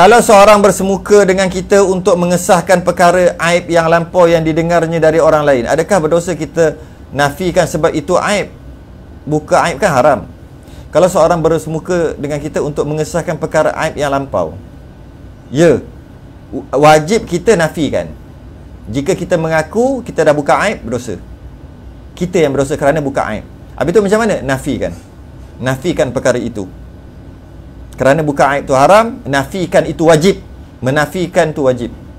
Kalau seorang bersemuka dengan kita untuk mengesahkan perkara aib yang lampau yang didengarnya dari orang lain, adakah berdosa kita nafikan sebab itu aib? Buka aib kan haram. Kalau seorang bersemuka dengan kita untuk mengesahkan perkara aib yang lampau. Ya. Wajib kita nafikan. Jika kita mengaku kita dah buka aib, berdosa. Kita yang berdosa kerana buka aib. Habis tu macam mana? Nafikan. Nafikan perkara itu kerana buka aib tu haram nafikan itu wajib menafikan tu wajib